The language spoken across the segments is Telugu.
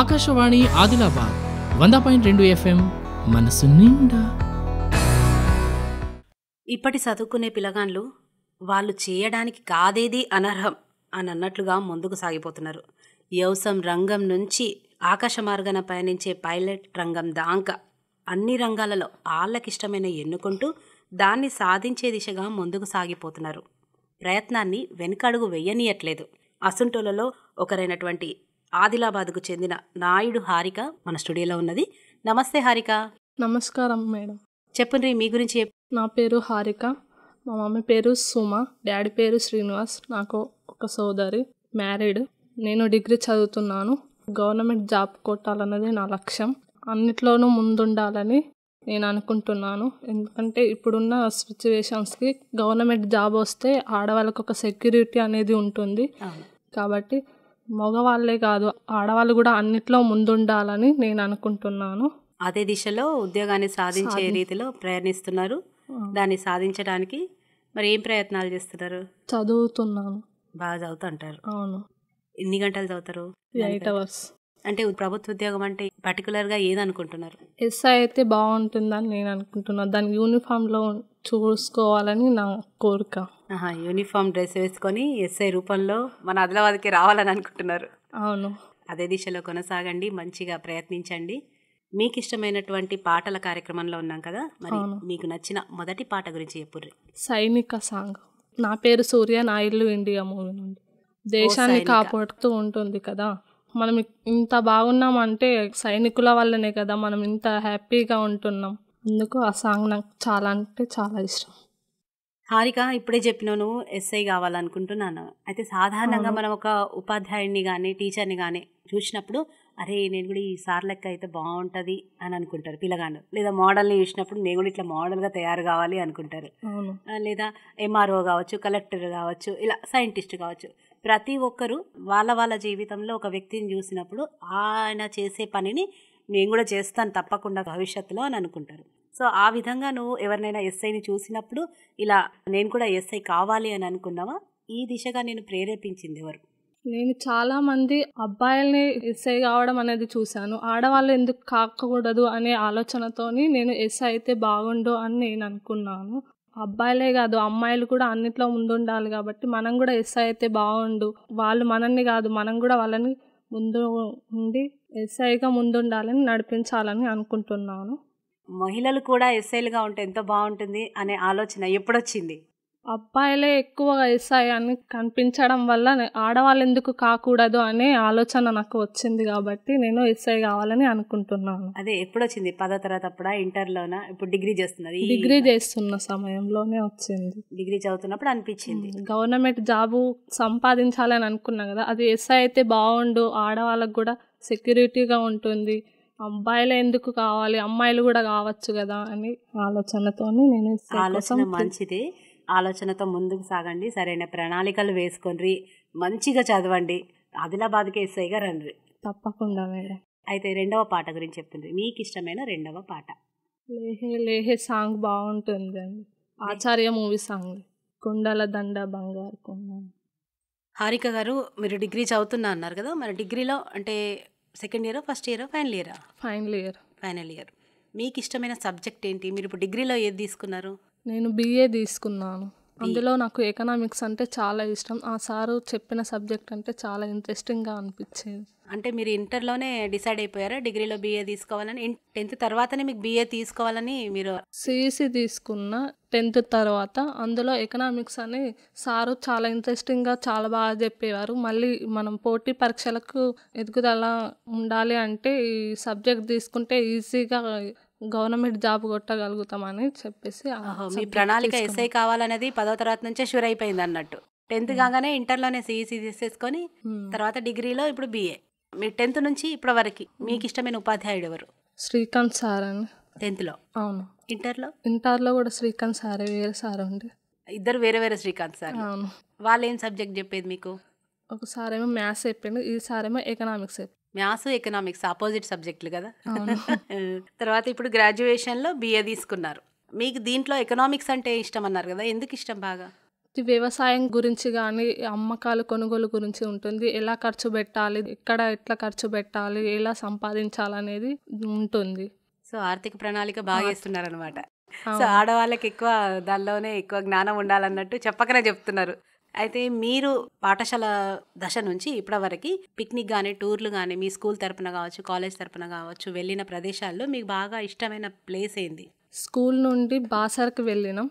ఆకాశవాణి ఆదిలాబాద్ వంద పాయింట్ రెండు ఎఫ్ఎం మనసు నిండా ఇప్పటి చదువుకునే పిలగాన్లు వాళ్ళు చేయడానికి కాదేది అనర్హం అని అన్నట్లుగా ముందుకు సాగిపోతున్నారు వ్యవసాయం రంగం నుంచి ఆకాశ మార్గాన పయనించే పైలట్ రంగం దాంక అన్ని రంగాలలో వాళ్ళకిష్టమైన ఎన్నుకుంటూ దాన్ని సాధించే దిశగా ముందుకు సాగిపోతున్నారు ప్రయత్నాన్ని వెనుకడుగు వెయ్యనీయట్లేదు అసుంటోలలో ఒకరైనటువంటి ఆదిలాబాద్కు చెందిన నాయుడు హారిక మన స్టూడియోలో ఉన్నది నమస్తే హారిక నమస్కారం మేడం చెప్పండి మీ గురించి నా పేరు హారిక మా మమ్మీ పేరు సుమ డాడీ పేరు శ్రీనివాస్ నాకు ఒక సోదరి మ్యారీడ్ నేను డిగ్రీ చదువుతున్నాను గవర్నమెంట్ జాబ్ కొట్టాలన్నది నా లక్ష్యం అన్నిట్లోనూ ముందుండాలని నేను అనుకుంటున్నాను ఎందుకంటే ఇప్పుడున్న సిచ్యువేషన్స్కి గవర్నమెంట్ జాబ్ వస్తే ఆడవాళ్ళకు ఒక సెక్యూరిటీ అనేది ఉంటుంది కాబట్టి మగవాళ్ళే కాదు ఆడవాళ్ళు కూడా అన్నిట్లో ముందుండాలని నేను అనుకుంటున్నాను అదే దిశలో ఉద్యోగాన్ని సాధించే రీతిలో ప్రయాణిస్తున్నారు దాన్ని సాధించడానికి మరి ఏం ప్రయత్నాలు చేస్తున్నారు చదువుతున్నాను బాగా చదువుతుంటారు అవును ఎన్ని గంటలు చదువుతారు ఎయిట్ అవర్స్ అంటే ప్రభుత్వ ఉద్యోగం అంటే పర్టికులర్గా ఏదనుకుంటున్నారు ఎస్ఐ అయితే బాగుంటుందని నేను అనుకుంటున్నాను దాని లో చూసుకోవాలని నా కోరిక యూనిఫామ్ డ్రెస్ వేసుకొని ఎస్ఐ రూపంలో మన ఆదిలాబాద్కి రావాలని అనుకుంటున్నారు అవును అదే దిశలో కొనసాగండి మంచిగా ప్రయత్నించండి మీకు ఇష్టమైనటువంటి పాటల కార్యక్రమంలో ఉన్నాం కదా మరి మీకు నచ్చిన మొదటి పాట గురించి చెప్పుర్రి సైనిక సాంగ్ నా పేరు సూర్య నా ఇల్లు ఇండియా మూవీ నుండి దేశాన్ని కాపాడుతూ ఉంటుంది కదా మనం ఇంత బాగున్నామంటే సైనికుల వల్లనే కదా మనం ఇంత హ్యాపీగా ఉంటున్నాం అందుకు ఆ సాంగ్ నాకు చాలా అంటే చాలా ఇష్టం హారిక ఇప్పుడే చెప్పినాను ఎస్ఐ కావాలనుకుంటున్నాను అయితే సాధారణంగా మనం ఒక ఉపాధ్యాయుడిని కానీ టీచర్ని కానీ చూసినప్పుడు అరే నేను కూడా ఈ సార్ లెక్క అయితే బాగుంటుంది అని అనుకుంటారు పిల్లగాళ్ళు లేదా మోడల్ని చూసినప్పుడు నేను కూడా ఇట్లా మోడల్గా తయారు కావాలి అనుకుంటారు లేదా ఎంఆర్ఓ కావచ్చు కలెక్టర్ కావచ్చు ఇలా సైంటిస్ట్ కావచ్చు ప్రతి ఒక్కరూ వాళ్ళ వాళ్ళ జీవితంలో ఒక వ్యక్తిని చూసినప్పుడు ఆయన చేసే పనిని నేను కూడా చేస్తాను తప్పకుండా భవిష్యత్తులో అని అనుకుంటారు సో ఆ విధంగా నువ్వు ఎవరినైనా ఎస్ఐని చూసినప్పుడు ఇలా నేను కూడా ఎస్ఐ కావాలి అని అనుకున్నావా ఈ దిశగా నేను ప్రేరేపించింది ఎవరు నేను చాలా మంది అబ్బాయిల్ని ఎస్ఐ కావడం అనేది చూశాను ఆడవాళ్ళు ఎందుకు కాకూడదు అనే ఆలోచనతోని నేను ఎస్ఐ అయితే బాగుండు అని నేను అనుకున్నాను అబ్బాయిలే కాదు అమ్మాయిలు కూడా అన్నిట్లో ముందుండాలి కాబట్టి మనం కూడా ఎస్ అయితే బాగుండు వాళ్ళు మనల్ని కాదు మనం కూడా వాళ్ళని ముందు ఉండి ఎస్ఐగా ముందుండాలని నడిపించాలని అనుకుంటున్నాను మహిళలు కూడా ఎస్ఐలుగా ఉంటే ఎంతో బాగుంటుంది అనే ఆలోచన ఎప్పుడొచ్చింది అబ్బాయిలే ఎక్కువగా వేసాయి అని కనిపించడం వల్ల ఆడవాళ్ళు ఎందుకు కాకూడదు అనే ఆలోచన నాకు వచ్చింది కాబట్టి నేను ఎస్ఐ కావాలని అనుకుంటున్నాను అదే ఎప్పుడు వచ్చింది పదో తరగతి అప్పుడు ఇంటర్లోనా ఇప్పుడు డిగ్రీ చేస్తున్నది డిగ్రీ చేస్తున్న సమయంలోనే వచ్చింది డిగ్రీ చదువుతున్నప్పుడు అనిపించింది గవర్నమెంట్ జాబు సంపాదించాలని అనుకున్నా కదా అది ఎస్ఐ అయితే బాగుండు ఆడవాళ్ళకు కూడా సెక్యూరిటీగా ఉంటుంది అబ్బాయిలు ఎందుకు కావాలి అమ్మాయిలు కూడా కావచ్చు కదా అని ఆలోచనతో నేను ఆలోచన మంచిది ఆలోచనతో ముందుకు సాగండి సరైన ప్రణాళికలు వేసుకొని మంచిగా చదవండి ఆదిలాబాద్కి ఎస్ఐగా రండి తప్పకుండా మేడం అయితే రెండవ పాట గురించి చెప్తుంది మీకు ఇష్టమైన రెండవ పాట లేహే లేహే సాంగ్ బాగుంటుంది అండి ఆచార్య మూవీ సాంగ్ కుండల దండ బంగారు కొండ హారిక గారు మీరు డిగ్రీ చదువుతున్నా అన్నారు కదా మరి డిగ్రీలో అంటే second year first year final ఇయరా ఫైనల్ ఇయర్ ఫైనల్ ఇయర్ మీకు ఇష్టమైన సబ్జెక్ట్ ఏంటి మీరు ఇప్పుడు డిగ్రీలో ఏది తీసుకున్నారు నేను బీఏ తీసుకున్నాను అందులో నాకు ఎకనామిక్స్ అంటే చాలా ఇష్టం ఆ సారు చెప్పిన సబ్జెక్ట్ అంటే చాలా ఇంట్రెస్టింగ్గా అనిపించేది అంటే మీరు ఇంటర్లోనే డిసైడ్ అయిపోయారా డిగ్రీలో బీఏ తీసుకోవాలని టెన్త్ తర్వాతనే మీకు బీఏ తీసుకోవాలని మీరు సిఈసి తీసుకున్న టెన్త్ తర్వాత అందులో ఎకనామిక్స్ అని సారు చాలా ఇంట్రెస్టింగ్గా చాలా బాగా చెప్పేవారు మళ్ళీ మనం పోటీ పరీక్షలకు ఎదుగుదల ఉండాలి అంటే ఈ సబ్జెక్ట్ తీసుకుంటే ఈజీగా గవర్నమెంట్ జాబ్ కొట్టగలుగుతామని చెప్పేసి మీ ప్రణాళిక ఎస్ఐ కావాలనేది పదో తరగతి నుంచే షూర్ అయిపోయింది అన్నట్టు టెన్త్ hmm. కాగానే ఇంటర్లోనే సిఈసి తీసేసుకొని hmm. తర్వాత డిగ్రీలో ఇప్పుడు బీఏ మీ టెన్త్ నుంచి ఇప్పటి వరకు hmm. మీకు ఇష్టమైన ఉపాధ్యాయుడు ఎవరు శ్రీకాంత్ సార్ అని టెన్త్లో అవును ఇంటర్లో ఇంటర్లో కూడా శ్రీకాంత్ సార్ వేరే సార్ ఉండే ఇద్దరు వేరే వేరే శ్రీకాంత్ సార్ అవును వాళ్ళు ఏం సబ్జెక్ట్ చెప్పేది మీకు ఒకసారేమో మ్యాథ్స్ చెప్పిండు ఈసారేమో ఎకనామిక్స్ చెప్పి మ్యాథ్స్ ఎకనామిక్స్ ఆపోజిట్ సబ్జెక్టులు కదా తర్వాత ఇప్పుడు గ్రాడ్యుయేషన్లో బిఏ తీసుకున్నారు మీకు దీంట్లో ఎకనామిక్స్ అంటే ఇష్టం అన్నారు కదా ఎందుకు ఇష్టం బాగా వ్యవసాయం గురించి కానీ అమ్మకాలు కొనుగోలు గురించి ఉంటుంది ఎలా ఖర్చు పెట్టాలి ఎక్కడ ఎట్లా ఖర్చు పెట్టాలి ఎలా సంపాదించాలనేది ఉంటుంది సో ఆర్థిక ప్రణాళిక బాగా అనమాట సో ఆడవాళ్ళకి ఎక్కువ దానిలోనే ఎక్కువ జ్ఞానం ఉండాలన్నట్టు చెప్పకనే చెప్తున్నారు అయితే మీరు పాఠశాల దశ నుంచి ఇప్పటివరకు పిక్నిక్ కానీ టూర్లు కానీ మీ స్కూల్ తరపున కావచ్చు కాలేజ్ తరపున కావచ్చు వెళ్ళిన ప్రదేశాల్లో మీకు బాగా ఇష్టమైన ప్లేస్ ఏంది స్కూల్ నుండి బాసర్కి వెళ్ళినాం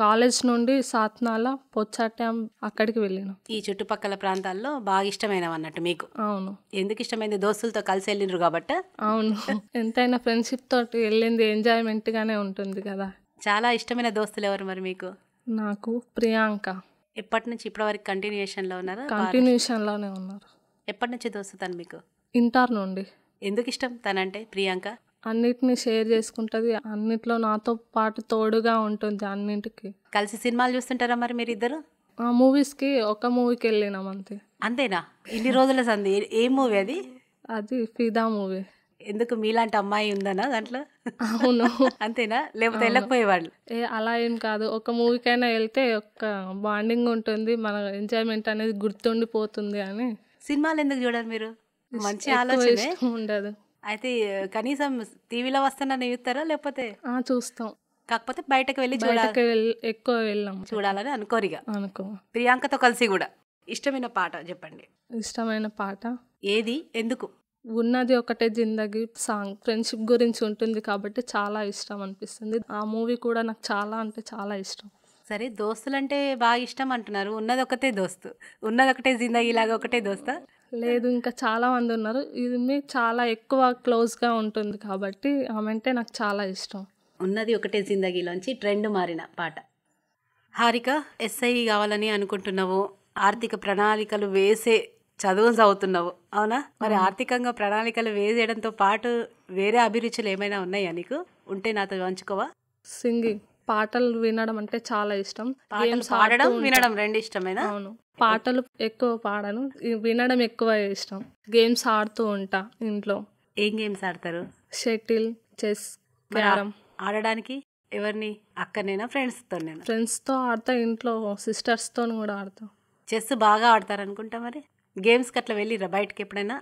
కాలేజ్ నుండి సాత్నాల పొచ్చాట్యం అక్కడికి వెళ్ళినాం ఈ చుట్టుపక్కల ప్రాంతాల్లో బాగా ఇష్టమైనవి అన్నట్టు మీకు అవును ఎందుకు ఇష్టమైంది దోస్తులతో కలిసి వెళ్ళినారు కాబట్టి అవును ఎంతైనా ఫ్రెండ్షిప్ తోటి వెళ్ళింది ఎంజాయ్మెంట్ గానే ఉంటుంది కదా చాలా ఇష్టమైన దోస్తులు ఎవరు మరి మీకు నాకు ప్రియాంక ఎప్పటి నుంచి ఇప్పటి వరకు కంటిన్యూషన్లో ఉన్నారు కంటిన్యూషన్లోనే ఉన్నారు ఎప్పటి నుంచి దోస్తుంది తను మీకు ఇంటర్ నుండి ఎందుకు ఇష్టం తనంటే ప్రియాంక అన్నిటిని షేర్ చేసుకుంటుంది అన్నిట్లో నాతో పాటు తోడుగా ఉంటుంది అన్నింటికి కలిసి సినిమాలు చూస్తుంటారా మరి మీరు ఇద్దరు ఆ మూవీస్కి ఒక మూవీకి వెళ్ళినాం అంతే అంతేనా ఇన్ని రోజుల సంది ఏ మూవీ అది అది ఫిదా మూవీ ఎందుకు మీలాంటి అమ్మాయి ఉందనా దాంట్లో అవును అంతేనా లేకపోతే వెళ్ళకపోయేవాళ్ళు ఏ అలా ఏం కాదు ఒక మూవీకైనా వెళ్తే ఒక బాండింగ్ ఉంటుంది మన ఎంజాయ్మెంట్ అనేది గుర్తుండిపోతుంది అని సినిమాలు ఎందుకు చూడాలి మీరు మంచి ఆలోచన ఉండదు అయితే కనీసం టీవీలో వస్తున్నా చూస్తారా లేకపోతే చూస్తాం కాకపోతే బయటకు వెళ్ళి చూడాలి ఎక్కువ వెళ్ళాం చూడాలని అనుకోరిగా అనుకో ప్రియాంకతో కలిసి కూడా ఇష్టమైన పాట చెప్పండి ఇష్టమైన పాట ఏది ఎందుకు ఉన్నది ఒకటే జిందగీ సాంగ్ ఫ్రెండ్షిప్ గురించి ఉంటుంది కాబట్టి చాలా ఇష్టం అనిపిస్తుంది ఆ మూవీ కూడా నాకు చాలా అంటే చాలా ఇష్టం సరే దోస్తులంటే బాగా ఇష్టం అంటున్నారు ఉన్నది ఒకటే దోస్తు ఉన్నది ఒకటే జిందగీ లాగా ఒకటే దోస్త లేదు ఇంకా చాలా మంది ఉన్నారు ఇది చాలా ఎక్కువ క్లోజ్గా ఉంటుంది కాబట్టి ఆమె అంటే నాకు చాలా ఇష్టం ఉన్నది ఒకటే జిందగీలోంచి ట్రెండ్ మారిన పాట హారిక ఎస్ఐ కావాలని అనుకుంటున్నావు ఆర్థిక ప్రణాళికలు వేసే చదువు చదువుతున్నావు అవునా మరి ఆర్థికంగా ప్రణాళికలు వేసేయడంతో పాటు వేరే అభిరుచులు ఏమైనా ఉన్నాయా నీకు ఉంటే నాతో పంచుకోవా సింగింగ్ పాటలు వినడం అంటే చాలా ఇష్టం పాడడం వినడం రెండు ఇష్టమేనా అవును పాటలు ఎక్కువ పాడను వినడం ఎక్కువ ఇష్టం గేమ్స్ ఆడుతూ ఉంటా ఇంట్లో ఏం గేమ్స్ ఆడతారు షటిల్ చెస్ క్యారమ్ ఆడడానికి ఎవరిని అక్కనైనా ఫ్రెండ్స్ తో ఫ్రెండ్స్ తో ఆడతా ఇంట్లో సిస్టర్స్ తో కూడా ఆడతా చెస్ బాగా ఆడతారు అనుకుంటా మరి గేమ్స్ అట్లా వెళ్ళిరా బయటకి ఎప్పుడైనా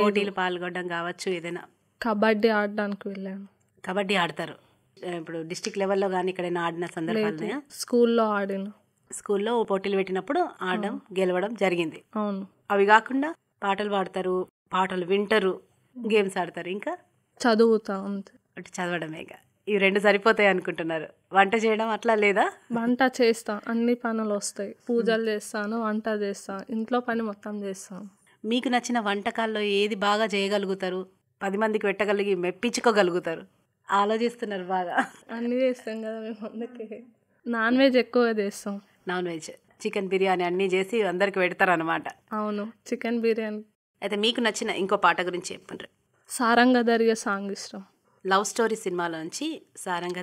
పోటీలు పాల్గొనడం కావచ్చు ఏదైనా కబడ్డీ ఆడడానికి వెళ్ళాను కబడ్డీ ఆడతారు ఇప్పుడు డిస్టిక్ లెవెల్లో కానీ ఇక్కడైనా ఆడిన సందర్భాలు స్కూల్లో ఆడాను స్కూల్లో పోటీలు పెట్టినప్పుడు ఆడడం గెలవడం జరిగింది అవును అవి కాకుండా పాటలు పాడతారు పాటలు వింటారు గేమ్స్ ఆడతారు ఇంకా చదువుతా అంతే చదవడమేగా ఈ రెండు సరిపోతాయి అనుకుంటున్నారు వంట చేయడం అట్లా లేదా వంట చేస్తా అన్ని పనులు వస్తాయి పూజలు చేస్తాను వంట చేస్తాను ఇంట్లో పని మొత్తం చేస్తాం మీకు నచ్చిన వంటకాల్లో ఏది బాగా చేయగలుగుతారు పది మందికి పెట్టగలిగి మెప్పించుకోగలుగుతారు ఆలోచిస్తున్నారు బాగా అన్నీ చేస్తాం కదా మేము అందుకే నాన్ వెజ్ ఎక్కువ చేస్తాం నాన్ వెజ్ చికెన్ బిర్యానీ అన్నీ చేసి అందరికి పెడతారు అనమాట అవును చికెన్ బిర్యానీ అయితే మీకు నచ్చిన ఇంకో పాట గురించి చెప్పండి సారంగా జరిగే సాంగ్ ఇష్టం లవ్ స్టోరీ సినిమాలోంచి సారంగా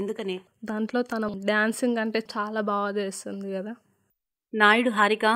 ఎందుకని దాంట్లో తన డాన్సింగ్ అంటే చాలా బాగా చేస్తుంది కదా నాయుడు హారిక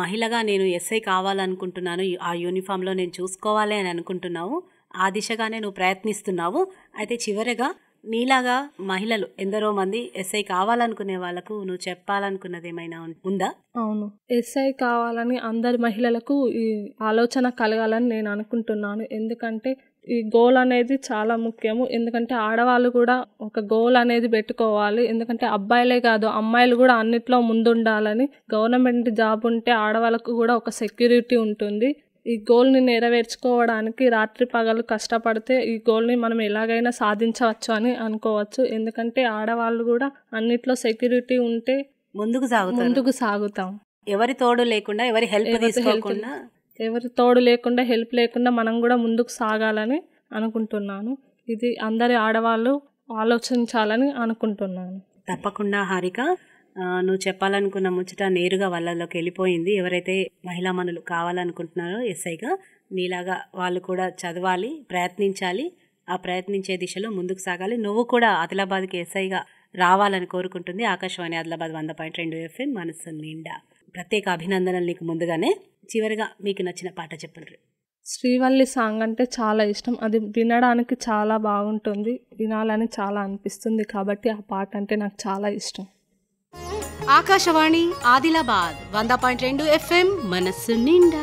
మహిళగా నేను ఎస్ఐ కావాలనుకుంటున్నాను ఆ యూనిఫామ్లో నేను చూసుకోవాలి అని అనుకుంటున్నావు ఆ దిశగానే నువ్వు ప్రయత్నిస్తున్నావు అయితే చివరిగా నీలాగా మహిళలు ఎందరో మంది ఎస్ఐ కావాలనుకునే వాళ్ళకు నువ్వు చెప్పాలనుకున్నది ఏమైనా ఉందా అవును ఎస్ఐ కావాలని అందరి మహిళలకు ఈ ఆలోచన కలగాలని నేను అనుకుంటున్నాను ఎందుకంటే ఈ గోల్ అనేది చాలా ముఖ్యము ఎందుకంటే ఆడవాళ్ళు కూడా ఒక గోల్ అనేది పెట్టుకోవాలి ఎందుకంటే అబ్బాయిలే కాదు అమ్మాయిలు కూడా అన్నిట్లో ముందుండాలని గవర్నమెంట్ జాబ్ ఉంటే ఆడవాళ్ళకు కూడా ఒక సెక్యూరిటీ ఉంటుంది ఈ గోల్ని నెరవేర్చుకోవడానికి రాత్రి పగలు కష్టపడితే ఈ గోల్ని మనం ఎలాగైనా సాధించవచ్చు అని అనుకోవచ్చు ఎందుకంటే ఆడవాళ్ళు కూడా అన్నిట్లో సెక్యూరిటీ ఉంటే ముందుకు సాగుతాం ముందుకు సాగుతాం ఎవరి తోడు లేకుండా ఎవరి హెల్ప్ తీసుకోకుండా ఎవరి తోడు లేకుండా హెల్ప్ లేకుండా మనం కూడా ముందుకు సాగాలని అనుకుంటున్నాను ఇది అందరి ఆడవాళ్ళు ఆలోచించాలని అనుకుంటున్నాను తప్పకుండా హారిక నువ్వు చెప్పాలనుకున్న ముచ్చట నేరుగా వాళ్ళలోకి వెళ్ళిపోయింది ఎవరైతే మహిళా మనులు కావాలనుకుంటున్నారో ఎస్ఐగా నీలాగా వాళ్ళు కూడా చదవాలి ప్రయత్నించాలి ఆ ప్రయత్నించే దిశలో ముందుకు సాగాలి నువ్వు కూడా ఆదిలాబాద్కి ఎస్ఐగా రావాలని కోరుకుంటుంది ఆకాశవాణి ఆదిలాబాద్ వంద పాయింట్ రెండు ఎఫ్ఎం మనసు నిండా ప్రత్యేక అభినందనలు నీకు ముందుగానే చివరిగా మీకు నచ్చిన పాట చెప్పండి శ్రీవల్లి సాంగ్ అంటే చాలా ఇష్టం అది వినడానికి చాలా బాగుంటుంది వినాలని చాలా అనిపిస్తుంది కాబట్టి ఆ పాట అంటే నాకు చాలా ఇష్టం ఆకాశవాణి ఆదిలాబాద్ వంద పాయింట్ రెండు ఎఫ్ఎం మనస్సు నిండా